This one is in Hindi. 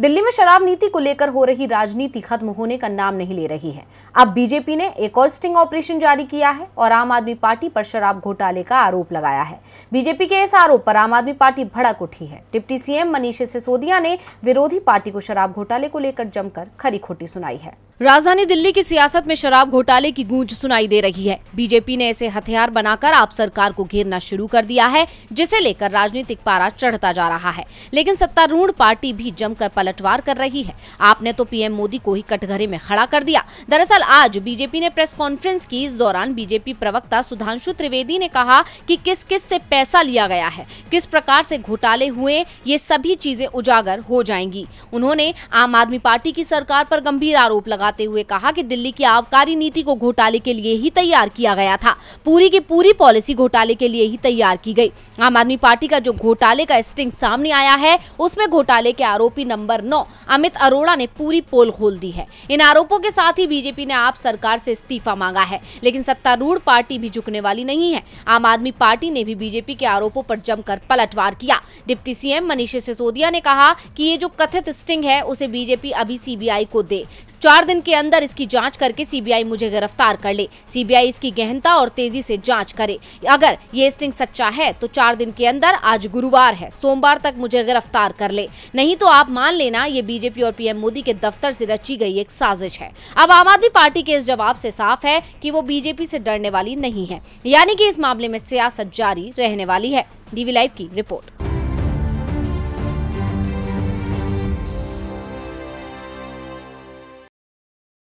दिल्ली में शराब नीति को लेकर हो रही राजनीति खत्म होने का नाम नहीं ले रही है अब बीजेपी ने एक और स्टिंग ऑपरेशन जारी किया है और आम आदमी पार्टी पर शराब घोटाले का आरोप लगाया है बीजेपी के इस आरोप पर आम आदमी पार्टी भड़क उठी है डिप्टी सीएम मनीष सिसोदिया ने विरोधी पार्टी को शराब घोटाले को लेकर जमकर खरी खोटी सुनाई है राजधानी दिल्ली की सियासत में शराब घोटाले की गूंज सुनाई दे रही है बीजेपी ने इसे हथियार बनाकर आप सरकार को घेरना शुरू कर दिया है जिसे लेकर राजनीतिक पारा चढ़ता जा रहा है लेकिन सत्तारूढ़ पार्टी भी जमकर पलटवार कर रही है आपने तो पीएम मोदी को ही कटघरे में खड़ा कर दिया दरअसल आज बीजेपी ने प्रेस कॉन्फ्रेंस की इस दौरान बीजेपी प्रवक्ता सुधांशु त्रिवेदी ने कहा की कि किस किस से पैसा लिया गया है किस प्रकार से घोटाले हुए ये सभी चीजें उजागर हो जाएंगी उन्होंने आम आदमी पार्टी की सरकार पर गंभीर आरोप लगा बताते हुए कहा कि दिल्ली की आबकारी नीति को घोटाले के लिए ही तैयार किया गया था पूरी की पूरी पॉलिसी घोटाले के लिए ही तैयार की गई आम आदमी पार्टी का जो घोटाले का स्टिंग सामने आया है उसमें घोटाले के आरोपी नंबर नौ अमित अरोड़ा ने पूरी पोल खोल दी है इन आरोपों के साथ ही बीजेपी ने आप सरकार से इस्तीफा मांगा है लेकिन सत्तारूढ़ पार्टी भी झुकने वाली नहीं है आम आदमी पार्टी ने भी बीजेपी के आरोपों पर जमकर पलटवार किया डिप्टी सीएम मनीष सिसोदिया ने कहा कि ये जो कथित स्टिंग है उसे बीजेपी अभी सीबीआई को दे चार दिन के अंदर इसकी जांच करके सीबीआई मुझे गिरफ्तार कर ले सीबीआई इसकी गहनता और तेजी से जांच करे अगर ये स्टिंग सच्चा है तो चार दिन के अंदर आज गुरुवार है सोमवार तक मुझे गिरफ्तार कर ले नहीं तो आप मान लेना ये बीजेपी और पीएम मोदी के दफ्तर से रची गई एक साजिश है अब आम आदमी पार्टी के इस जवाब से साफ है कि वो बीजेपी से डरने वाली नहीं है यानी कि इस मामले में सियासत जारी रहने वाली है डीवी लाइव की रिपोर्ट